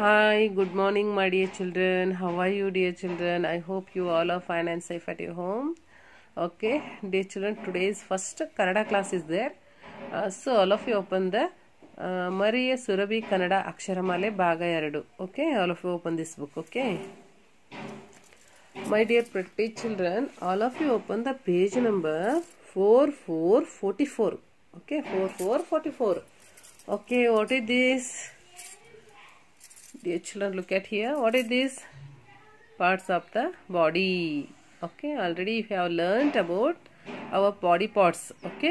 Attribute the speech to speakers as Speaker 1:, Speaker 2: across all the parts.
Speaker 1: Hi, good morning, my dear children. How are you, dear children? I hope you all are fine and safe at your home. Okay, dear children, today's first Canada class is there. Uh, so, all of you open the uh, Maria Surabi Kannada Aksharamale Bhaga Okay, all of you open this book. Okay. My dear pretty children, all of you open the page number 4444. Okay, 4444. Okay, what is this? dear children look at here what is this parts of the body okay already you have learnt about about our body parts okay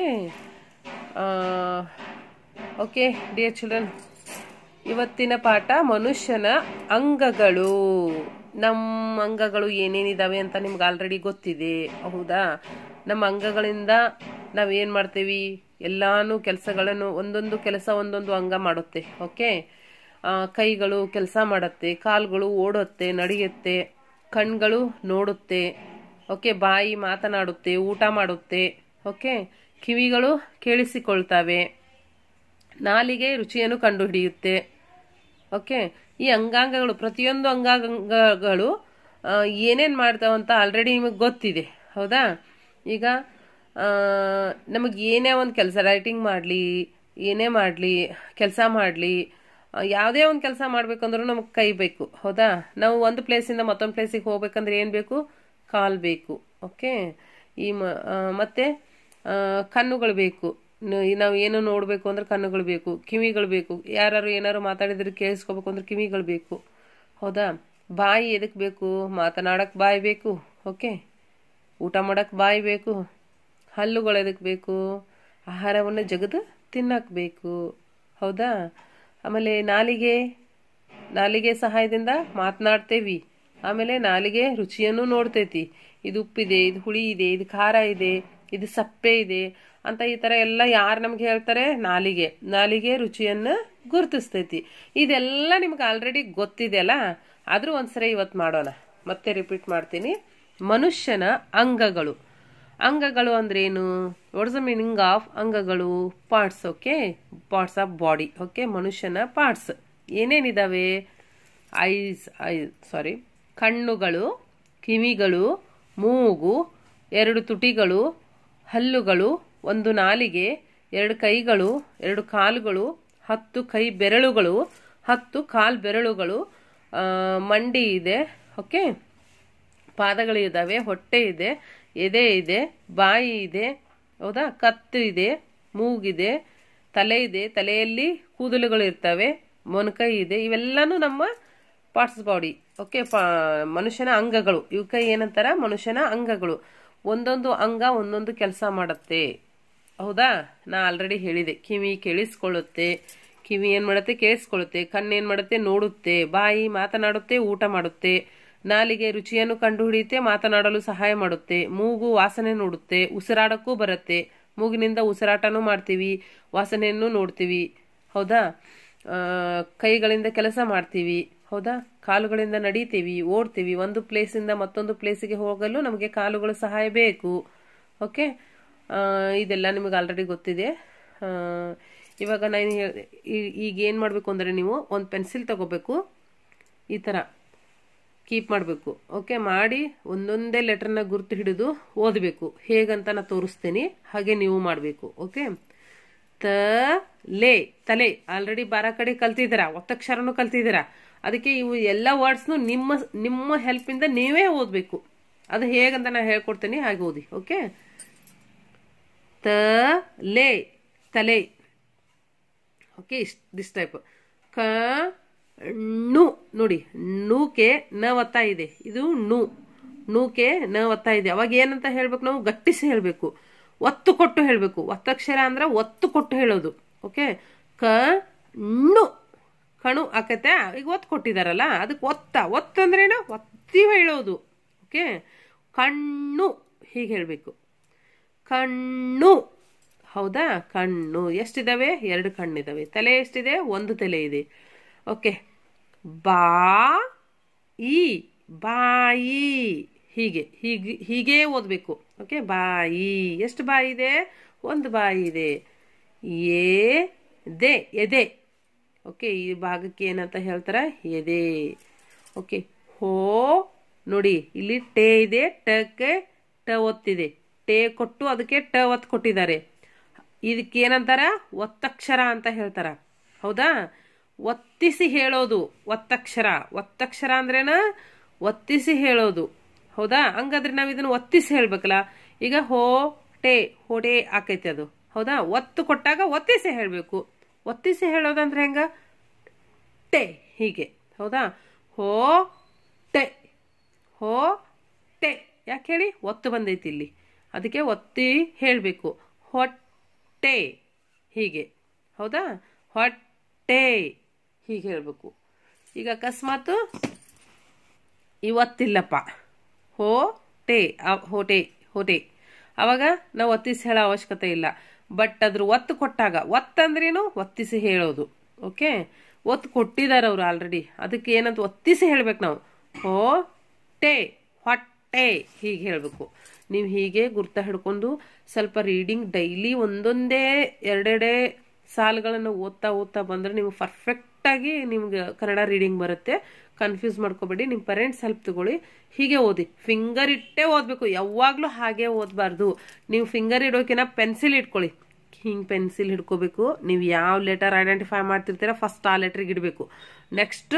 Speaker 1: okay dear children ಇವತ್ತಿನ ಪಾಠ ಮನುಷ್ಯನ ಅಂಗಗಳು ನಮ್ಮ ಅಂಗಗಳು ಏನೇನಿದಾವೆ ಅಂತ ನಿಮ್ಗೆ already ಗೊತ್ತಿದೆ ಹೌದಾ ನಮ್ಮ ಅಂಗಗಳಿಂದ ನಾವೇನು ಮಾಡ್ತೀವಿ ಎಲ್ಲಾನು ಕೆಲಸಗಳನ್ನು ಒಂದೊಂದು ಕೆಲಸ ಒಂದೊಂದು ಅಂಗ ಮಾಡುತ್ತೆ ಓಕೆ ಕೈಗಳು ಕೆಲಸ ಮಾಡುತ್ತೆ ಕಾಲುಗಳು ಓಡುತ್ತೆ ನಡೆಯುತ್ತೆ ಕಣ್ಗಳು ನೋಡುತ್ತೆ ಓಕೆ ಬಾಯಿ ಮಾತನಾಡುತ್ತೆ ಊಟ ಮಾಡುತ್ತೆ ಓಕೆ ಕಿವಿಗಳು ಕೇಳಿಸಿಕೊಳ್ತವೆ ನಾಲಿಗೆ ರುಚಿಯನ್ನು ಕಂಡುಹಿಡಿಯುತ್ತೆ ಓಕೆ ಈ ಅಂಗಾಂಗಗಳು ಪ್ರತಿಯೊಂದು ಅಂಗಾಂಗಗಳು ಏನೇನು ಅಂತ ಆಲ್ರೆಡಿ ನಿಮಗೆ ಗೊತ್ತಿದೆ ಹೌದಾ ಈಗ ನಮಗೆ ಏನೇ ಒಂದು ಕೆಲಸ ರೈಟಿಂಗ್ ಮಾಡಲಿ ಏನೇ ಮಾಡಲಿ ಕೆಲಸ ಮಾಡಲಿ ಯಾವುದೇ ಒಂದು ಕೆಲಸ ಮಾಡಬೇಕಂದ್ರೂ ನಮಗೆ ಕೈ ಬೇಕು ಹೌದಾ ನಾವು ಒಂದು ಪ್ಲೇಸಿಂದ ಮತ್ತೊಂದು ಪ್ಲೇಸಿಗೆ ಹೋಗ್ಬೇಕಂದ್ರೆ ಏನು ಬೇಕು ಕಾಲ್ ಬೇಕು ಓಕೆ ಈ ಮತ್ತು ಕಣ್ಣುಗಳು ಬೇಕು ನಾವು ಏನು ನೋಡಬೇಕು ಅಂದ್ರೆ ಕಣ್ಣುಗಳು ಬೇಕು ಕಿವಿಗಳು ಬೇಕು ಯಾರು ಏನಾದ್ರು ಮಾತಾಡಿದ್ರೆ ಕೇಳಿಸ್ಕೋಬೇಕು ಅಂದ್ರೆ ಕಿವಿಗಳು ಬೇಕು ಹೌದಾ ಬಾಯಿ ಎದಕ್ಕೆ ಬೇಕು ಮಾತನಾಡಕ್ಕೆ ಬಾಯಿ ಬೇಕು ಓಕೆ ಊಟ ಮಾಡಕ್ಕೆ ಬಾಯಿ ಬೇಕು ಹಲ್ಲುಗಳು ಎದಕ್ಕೆ ಬೇಕು ಆಹಾರವನ್ನು ಜಗದು ತಿನ್ನಕ್ಕೆ ಬೇಕು ಹೌದಾ ಆಮೇಲೆ ನಾಲಿಗೆ ನಾಲಿಗೆ ಸಹಾಯದಿಂದ ಮಾತನಾಡ್ತೇವಿ ಆಮೇಲೆ ನಾಲಿಗೆ ರುಚಿಯನ್ನು ನೋಡ್ತೈತಿ ಇದು ಉಪ್ಪಿದೆ ಇದು ಹುಳಿ ಇದೆ ಇದು ಖಾರ ಇದೆ ಇದು ಸಪ್ಪೆ ಇದೆ ಅಂತ ಈ ಥರ ಎಲ್ಲ ಯಾರು ನಮ್ಗೆ ಹೇಳ್ತಾರೆ ನಾಲಿಗೆ ನಾಲಿಗೆ ರುಚಿಯನ್ನು ಗುರುತಿಸ್ತೈತಿ ಇದೆಲ್ಲ ನಿಮ್ಗೆ ಆಲ್ರೆಡಿ ಗೊತ್ತಿದೆ ಅಲ್ಲ ಆದರೂ ಒಂದು ಸರಿ ಇವತ್ತು ಮಾಡೋಣ ಮತ್ತೆ ರಿಪೀಟ್ ಮಾಡ್ತೀನಿ ಮನುಷ್ಯನ ಅಂಗಗಳು ಅಂಗಗಳು ಅಂದ್ರೇನು what is the meaning of ಅಂಗಗಳು parts okay parts of body okay ಮನುಷ್ಯನ ಪಾರ್ಟ್ಸ್ ಏನೇನಿದಾವೆ ಐಸ್ ಐ ಸಾರಿ ಕಣ್ಣುಗಳು ಕಿವಿಗಳು ಮೂಗು ಎರಡು ತುಟಿಗಳು ಹಲ್ಲುಗಳು ಒಂದು ನಾಲಿಗೆ ಎರಡು ಕೈಗಳು ಎರಡು ಕಾಲುಗಳು ಹತ್ತು ಕೈ ಬೆರಳುಗಳು ಹತ್ತು ಕಾಲು ಬೆರಳುಗಳು ಮಂಡಿ ಇದೆ ಓಕೆ ಪಾದಗಳು ಇದ್ದಾವೆ ಹೊಟ್ಟೆ ಇದೆ ಎದೆ ಇದೆ ಬಾಯಿ ಇದೆ ಹೌದಾ ಕತ್ತು ಇದೆ ಮೂಗಿದೆ ತಲೆ ಇದೆ ತಲೆಯಲ್ಲಿ ಕೂದಲುಗಳು ಇರ್ತವೆ ಮೊನಕೈ ಇದೆ ಇವೆಲ್ಲನೂ ನಮ್ಮ ಪಾರ್ಟ್ಸ್ ಬಾಡಿ ಓಕೆ ಮನುಷ್ಯನ ಅಂಗಗಳು ಇವಕ್ಕೆ ಏನಂತಾರ ಮನುಷ್ಯನ ಅಂಗಗಳು ಒಂದೊಂದು ಅಂಗ ಒಂದೊಂದು ಕೆಲಸ ಮಾಡುತ್ತೆ ಹೌದಾ ನಾ ಆಲ್ರೆಡಿ ಹೇಳಿದೆ ಕಿವಿ ಕೇಳಿಸ್ಕೊಳ್ಳುತ್ತೆ ಕಿವಿ ಏನು ಮಾಡುತ್ತೆ ಕೇಳಿಸ್ಕೊಳ್ಳುತ್ತೆ ಕಣ್ಣೇನು ಮಾಡುತ್ತೆ ನೋಡುತ್ತೆ ಬಾಯಿ ಮಾತನಾಡುತ್ತೆ ಊಟ ಮಾಡುತ್ತೆ ನಾಲಿಗೆ ರುಚಿಯನ್ನು ಕಂಡು ಹಿಡಿಯುತ್ತೆ ಮಾತನಾಡಲು ಸಹಾಯ ಮಾಡುತ್ತೆ ಮೂಗು ವಾಸನೆ ನೋಡುತ್ತೆ ಉಸಿರಾಡಕ್ಕೂ ಬರುತ್ತೆ ಮೂಗಿನಿಂದ ಉಸಿರಾಟನೂ ಮಾಡ್ತೀವಿ ವಾಸನೆಯನ್ನು ನೋಡ್ತೀವಿ ಹೌದಾ ಕೈಗಳಿಂದ ಕೆಲಸ ಮಾಡ್ತೀವಿ ಹೌದಾ ಕಾಲುಗಳಿಂದ ನಡೀತೀವಿ ಓಡ್ತೀವಿ ಒಂದು ಪ್ಲೇಸಿಂದ ಮತ್ತೊಂದು ಪ್ಲೇಸಿಗೆ ಹೋಗಲು ನಮಗೆ ಕಾಲುಗಳು ಸಹಾಯ ಬೇಕು ಓಕೆ ಇದೆಲ್ಲ ನಿಮಗೆ ಆಲ್ರೆಡಿ ಗೊತ್ತಿದೆ ಇವಾಗ ನಾನು ಈಗ ಏನು ಮಾಡಬೇಕು ಅಂದರೆ ನೀವು ಒಂದು ಪೆನ್ಸಿಲ್ ತಗೋಬೇಕು ಈ ಥರ ಕೀಪ್ ಮಾಡಬೇಕು ಓಕೆ ಮಾಡಿ ಒಂದೊಂದೇ ಲೆಟರ್ನ ಗುರ್ತು ಹಿಡಿದು ಓದಬೇಕು ಹೇಗಂತ ನಾನು ತೋರಿಸ್ತೀನಿ ಹಾಗೆ ನೀವು ಮಾಡಬೇಕು ಓಕೆ ತ ಲೇ ತಲೆ ಆಲ್ರೆಡಿ ಬಾರ ಕಡೆ ಕಲ್ತಿದ್ದೀರಾ ಒತ್ತಕ್ಷರನು ಕಲ್ತಿದ್ದೀರಾ ಅದಕ್ಕೆ ಇವು ಎಲ್ಲ ವರ್ಡ್ಸ್ನು ನಿಮ್ಮ ನಿಮ್ಮ ಹೆಲ್ಪಿಂದ ನೀವೇ ಓದಬೇಕು ಅದು ಹೇಗಂತ ನಾನು ಹೇಳ್ಕೊಡ್ತೀನಿ ಹಾಗೆ ಓದಿ ಓಕೆ ತ ಲೇ ತಲೆ ಓಕೆ ಇಷ್ಟು ದಿಸ್ ಟೈಪ್ ಕ ನು ನೋಡಿ ನೂಕೆ ನ ಒತ್ತಾಯ ಇದೆ ಇದು ನು ನೂಕೆ ನ ಒತ್ತಾಯ ಇದೆ ಅವಾಗ ಏನಂತ ಹೇಳ್ಬೇಕು ನಾವು ಗಟ್ಟಿಸಿ ಹೇಳಬೇಕು ಒತ್ತು ಕೊಟ್ಟು ಹೇಳಬೇಕು ಒತ್ತಕ್ಷರ ಅಂದ್ರೆ ಒತ್ತು ಕೊಟ್ಟು ಹೇಳೋದು ಓಕೆ ಕ ಕಣು ಆಕತೆ ಈಗ ಒತ್ತು ಕೊಟ್ಟಿದಾರಲ್ಲ ಅದಕ್ಕೆ ಒತ್ತ ಒತ್ತು ಅಂದ್ರೆ ಏನು ಒತ್ತಿ ಹೇಳೋದು ಓಕೆ ಕಣ್ಣು ಹೀಗೆ ಹೇಳಬೇಕು ಕಣ್ಣು ಹೌದಾ ಕಣ್ಣು ಎಷ್ಟಿದಾವೆ ಎರಡು ಕಣ್ಣಿದಾವೆ ತಲೆ ಎಷ್ಟಿದೆ ಒಂದು ತಲೆ ಇದೆ ಓಕೆ ಬಾ ಈ ಬಾಯಿ ಹೀಗೆ ಹೀಗೆ ಹೀಗೆ ಓದಬೇಕು ಓಕೆ ಬಾಯಿ ಎಷ್ಟು ಬಾಯಿ ಇದೆ ಒಂದು ಬಾಯಿ ಇದೆ ಏ ದೆ ಎದೆ ಓಕೆ ಈ ಭಾಗಕ್ಕೆ ಏನಂತ ಹೇಳ್ತಾರೆ ಎದೆ ಓಕೆ ಹೋ ನೋಡಿ ಇಲ್ಲಿ ಟೇ ಇದೆ ಟಕ್ಕೆ ಟ ಒತ್ತಿದೆ ಟೇ ಕೊಟ್ಟು ಅದಕ್ಕೆ ಟ ಒತ್ತು ಕೊಟ್ಟಿದ್ದಾರೆ ಇದಕ್ಕೆ ಏನಂತಾರ ಒತ್ತಕ್ಷರ ಅಂತ ಹೇಳ್ತಾರ ಹೌದಾ ಒತ್ತಿಸಿ ಹೇಳೋದು ಒತ್ತಕ್ಷರ ಒತ್ತಕ್ಷರ ಅಂದ್ರೇನ ಒತ್ತಿಸಿ ಹೇಳೋದು ಹೌದಾ ಹಂಗಾದ್ರೆ ನಾವು ಇದನ್ನು ಒತ್ತಿಸಿ ಹೇಳ್ಬೇಕಲ್ಲ ಈಗ ಟೆ ಹೊಡೆ ಆಕೈತಿ ಅದು ಹೌದಾ ಒತ್ತು ಕೊಟ್ಟಾಗ ಒತ್ತಿಸಿ ಹೇಳಬೇಕು ಒತ್ತಿಸಿ ಹೇಳೋದಂದ್ರೆ ಹೆಂಗ ಟೆ ಹೀಗೆ ಹೌದಾ ಹೋ ಟೆ ಹೋ ಟೆ ಯಾಕೆ ಹೇಳಿ ಒತ್ತು ಬಂದೈತಿ ಇಲ್ಲಿ ಅದಕ್ಕೆ ಒತ್ತಿ ಹೇಳಬೇಕು ಹೊಟ್ಟೆ ಹೀಗೆ ಹೌದಾ ಹೊಟ್ಟೆ ಹೀಗೆ ಹೇಳಬೇಕು ಈಗ ಅಕಸ್ಮಾತು ಇವತ್ತಿಲ್ಲಪ್ಪ ಹೋ ಟೇ ಹೋಟೆ ಹೋಟೆ ಅವಾಗ ನಾವು ಒತ್ತಿಸಿ ಹೇಳೋ ಅವಶ್ಯಕತೆ ಇಲ್ಲ ಬಟ್ ಅದ್ರ ಒತ್ತು ಕೊಟ್ಟಾಗ ಒತ್ತಂದ್ರೇನು ಒತ್ತಿಸಿ ಹೇಳೋದು ಓಕೆ ಒತ್ತು ಕೊಟ್ಟಿದ್ದಾರೆ ಅವರು ಆಲ್ರೆಡಿ ಅದಕ್ಕೆ ಏನಂತ ಒತ್ತಿಸಿ ಹೇಳ್ಬೇಕು ನಾವು ಹೋ ಟೇ ಹೊಟ್ಟೆ ಹೀಗೆ ಹೇಳಬೇಕು ನೀವು ಹೀಗೆ ಗುರ್ತ ಹಿಡ್ಕೊಂಡು ಸ್ವಲ್ಪ ರೀಡಿಂಗ್ ಡೈಲಿ ಒಂದೊಂದೇ ಎರಡೆರಡೆ ಸಾಲುಗಳನ್ನು ಓದ್ತಾ ಓದ್ತಾ ಬಂದರೆ ನೀವು ಪರ್ಫೆಕ್ಟ್ ಕರೆಕ್ಟಾಗಿ ನಿಮ್ಗೆ ಕನ್ನಡ ರೀಡಿಂಗ್ ಬರುತ್ತೆ ಕನ್ಫ್ಯೂಸ್ ಮಾಡ್ಕೋಬೇಡಿ ನಿಮ್ಮ ಪೇರೆಂಟ್ಸ್ ಹೆಲ್ಪ್ ತಗೊಳ್ಳಿ ಹೀಗೆ ಓದಿ ಫಿಂಗರ್ ಇಟ್ಟೇ ಓದಬೇಕು ಯಾವಾಗಲೂ ಹಾಗೆ ಓದಬಾರ್ದು ನೀವು ಫಿಂಗರ್ ಇಡೋಕಿನ ಪೆನ್ಸಿಲ್ ಇಟ್ಕೊಳ್ಳಿ ಹಿಂಗೆ ಪೆನ್ಸಿಲ್ ಹಿಡ್ಕೋಬೇಕು ನೀವು ಯಾವ ಲೆಟರ್ ಐಡೆಂಟಿಫೈ ಮಾಡ್ತಿರ್ತೀರ ಫಸ್ಟ್ ಆ ಲೆಟ್ರಿಗೆ ಇಡಬೇಕು ನೆಕ್ಸ್ಟ್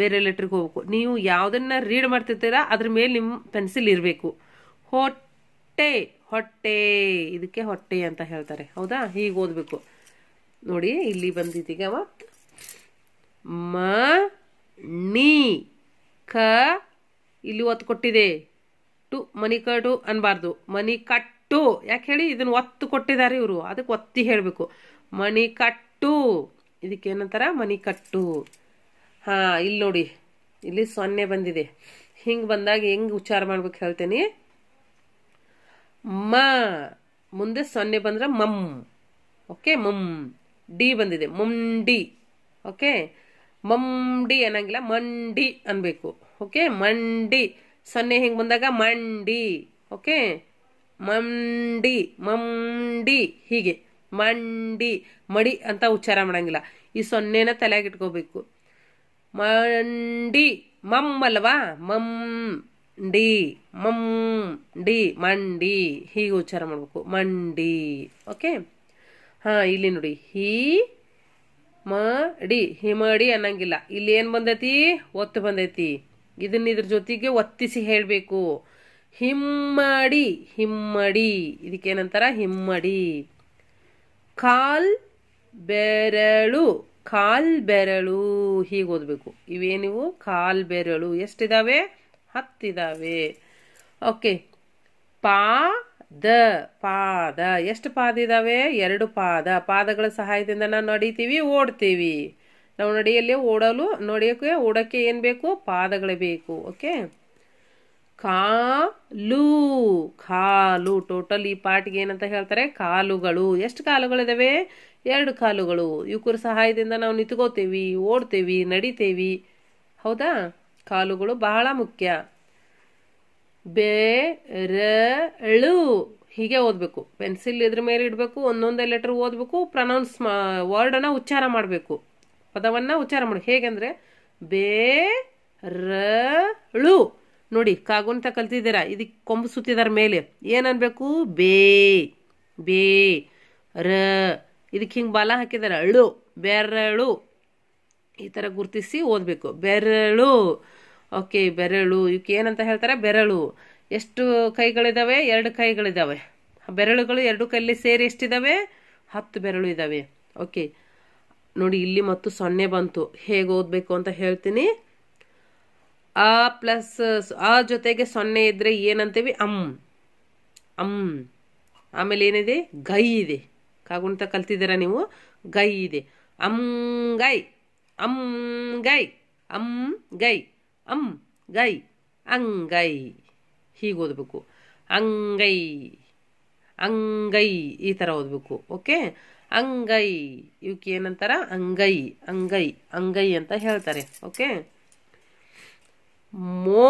Speaker 1: ಬೇರೆ ಲೆಟ್ರಿಗೆ ಹೋಗ್ಬೇಕು ನೀವು ಯಾವುದನ್ನ ರೀಡ್ ಮಾಡ್ತಿರ್ತೀರ ಅದ್ರ ಮೇಲೆ ನಿಮ್ಮ ಪೆನ್ಸಿಲ್ ಇರಬೇಕು ಹೊಟ್ಟೆ ಹೊಟ್ಟೆ ಇದಕ್ಕೆ ಹೊಟ್ಟೆ ಅಂತ ಹೇಳ್ತಾರೆ ಹೌದಾ ಹೀಗೆ ಓದಬೇಕು ನೋಡಿ ಇಲ್ಲಿ ಬಂದಿದ್ದೀಗ ಅವ ಮ ನಿ ಕ ಇಲ್ಲಿ ಒತ್ತು ಕೊಟ್ಟಿದೆ ಟು ಮನಿ ಕಟು ಅನ್ಬಾರ್ದು ಮನಿ ಕಟ್ಟು ಯಾಕೆ ಹೇಳಿ ಇದನ್ನು ಒತ್ತು ಕೊಟ್ಟಿದ್ದಾರೆ ಇವರು ಅದಕ್ಕೆ ಒತ್ತಿ ಹೇಳಬೇಕು ಮಣಿ ಕಟ್ಟು ಇದಕ್ಕೆ ಏನಂತಾರ ಮನಿ ಕಟ್ಟು ಹಾ ಇಲ್ಲಿ ನೋಡಿ ಇಲ್ಲಿ ಸೊನ್ನೆ ಬಂದಿದೆ ಹಿಂಗೆ ಬಂದಾಗ ಹೆಂಗೆ ಉಚ್ಚಾರ ಮಾಡ್ಬೇಕು ಹೇಳ್ತೇನೆ ಮ ಮುಂದೆ ಸೊನ್ನೆ ಬಂದ್ರೆ ಮಮ್ ಓಕೆ ಮಮ್ ಡಿ ಬಂದಿದೆ ಮಮ್ ಓಕೆ ಮಂಡಿ ಅನ್ನಂಗಿಲ್ಲ ಮಂಡಿ ಅನ್ಬೇಕು ಓಕೆ ಮಂಡಿ ಸೊನ್ನೆ ಹಿಂಗೆ ಬಂದಾಗ ಮಂಡಿ ಓಕೆ ಮಂಡಿ ಮಂಡಿ ಹೀಗೆ ಮಂಡಿ ಮಡಿ ಅಂತ ಉಚ್ಚಾರ ಮಾಡಂಗಿಲ್ಲ ಈ ಸೊನ್ನೆನ ತಲೆಯಾಗಿಟ್ಕೋಬೇಕು ಮಂಡಿ ಮಮ್ ಅಲ್ವಾ ಮಮ್ ಡಿ ಮಮ್ ಡಿ ಮಂಡಿ ಹೀಗೆ ಉಚ್ಚಾರ ಮಾಡಬೇಕು ಮಂಡಿ ಓಕೆ ಹಾಂ ಇಲ್ಲಿ ನೋಡಿ ಹೀ ಮಾಡಿ ಹಿಮಡಿ ಅನ್ನಂಗಿಲ್ಲ ಇಲ್ಲಿ ಏನು ಬಂದೈತಿ ಒತ್ತು ಬಂದೈತಿ ಇದನ್ನ ಇದ್ರ ಜೊತೆಗೆ ಒತ್ತಿಸಿ ಹೇಳಬೇಕು ಹಿಮ್ಮಡಿ ಹಿಮ್ಮಡಿ ಇದಕ್ಕೇನಂತಾರ ಹಿಮ್ಮಡಿ ಕಾಲ್ ಬೆರಳು ಕಾಲ್ ಬೆರಳು ಹೀಗೆ ಓದಬೇಕು ಇವೇನಿವು ಕಾಲ್ ಬೆರಳು ಎಷ್ಟಿದಾವೆ ಹತ್ತಿದಾವೆ ಓಕೆ ಪಾ ದ ಪಾದ ಎಷ್ಟು ಪಾದ ಇದ್ದಾವೆ ಎರಡು ಪಾದ ಪಾದಗಳ ಸಹಾಯದಿಂದ ನಾವು ನಡೀತೀವಿ ಓಡ್ತೀವಿ ನಾವು ನಡೆಯಲ್ಲಿ ಓಡಲು ನಡೆಯೋಕೆ ಓಡೋಕ್ಕೆ ಏನು ಬೇಕು ಪಾದಗಳೇ ಬೇಕು ಓಕೆ ಕಾಲು ಕಾಲು ಟೋಟಲ್ ಈ ಪಾಟ್ಗೆ ಏನಂತ ಹೇಳ್ತಾರೆ ಕಾಲುಗಳು ಎಷ್ಟು ಕಾಲುಗಳಿದಾವೆ ಎರಡು ಕಾಲುಗಳು ಇವಕ್ಕರ ಸಹಾಯದಿಂದ ನಾವು ನಿಂತ್ಕೋತೀವಿ ಓಡ್ತೀವಿ ನಡಿತೇವಿ ಹೌದಾ ಕಾಲುಗಳು ಬಹಳ ಮುಖ್ಯ ಬೇರಳು ಹೀಗೆ ಓದಬೇಕು ಪೆನ್ಸಿಲ್ ಇದ್ರ ಮೇಲೆ ಇಡಬೇಕು ಒಂದೊಂದೇ ಲೆಟರ್ ಓದಬೇಕು ಪ್ರನೌನ್ಸ್ ಮಾ ವರ್ಡನ್ನು ಉಚ್ಚಾರ ಮಾಡಬೇಕು ಪದವನ್ನು ಉಚ್ಚಾರ ಮಾಡಬೇಕು ಹೇಗೆಂದರೆ ಳು ನೋಡಿ ಕಾಗುಂತ ಕಲ್ತಿದ್ದೀರಾ ಇದಕ್ಕೆ ಕೊಂಬು ಸುತ್ತಿದಾರ ಮೇಲೆ ಏನನ್ಬೇಕು ಬೇ ಬೇ ರ ಇದಕ್ಕೆ ಹಿಂಗೆ ಬಾಲ ಹಾಕಿದಾರ ಅಳು ಬೆರಳು ಈ ಥರ ಗುರುತಿಸಿ ಓದಬೇಕು ಬೆರಳು ಓಕೆ ಬೆರಳು ಇವಕ್ಕೆ ಏನಂತ ಹೇಳ್ತಾರೆ ಬೆರಳು ಎಷ್ಟು ಕೈಗಳಿದ್ದಾವೆ ಎರಡು ಕೈಗಳಿದ್ದಾವೆ ಬೆರಳುಗಳು ಎರಡು ಕೈಲಿ ಸೇರಿ ಎಷ್ಟಿದ್ದಾವೆ ಹತ್ತು ಬೆರಳು ಇದ್ದಾವೆ ಓಕೆ ನೋಡಿ ಇಲ್ಲಿ ಮತ್ತು ಸೊನ್ನೆ ಬಂತು ಹೇಗೆ ಓದಬೇಕು ಅಂತ ಹೇಳ್ತೀನಿ ಆ ಪ್ಲಸ್ ಆ ಜೊತೆಗೆ ಸೊನ್ನೆ ಇದ್ರೆ ಏನಂತೀವಿ ಅಮ್ ಅಮ್ ಆಮೇಲೆ ಏನಿದೆ ಗೈ ಇದೆ ಕಾಗುಣಿತ ಕಲ್ತಿದ್ದೀರಾ ನೀವು ಗೈ ಇದೆ ಅಮ್ ಗೈ ಅಮ್ ಗೈ ಅಮ್ ಗೈ ಅಂ ಗೈ ಅಂಗೈ ಹೀಗೆ ಓದಬೇಕು ಅಂಗೈ ಅಂಗೈ ಈ ಥರ ಓದ್ಬೇಕು ಓಕೆ ಅಂಗೈ ಇವಕ್ಕೆ ಏನಂತಾರ ಅಂಗೈ ಅಂಗೈ ಅಂಗೈ ಅಂತ ಹೇಳ್ತಾರೆ ಓಕೆ ಮೋ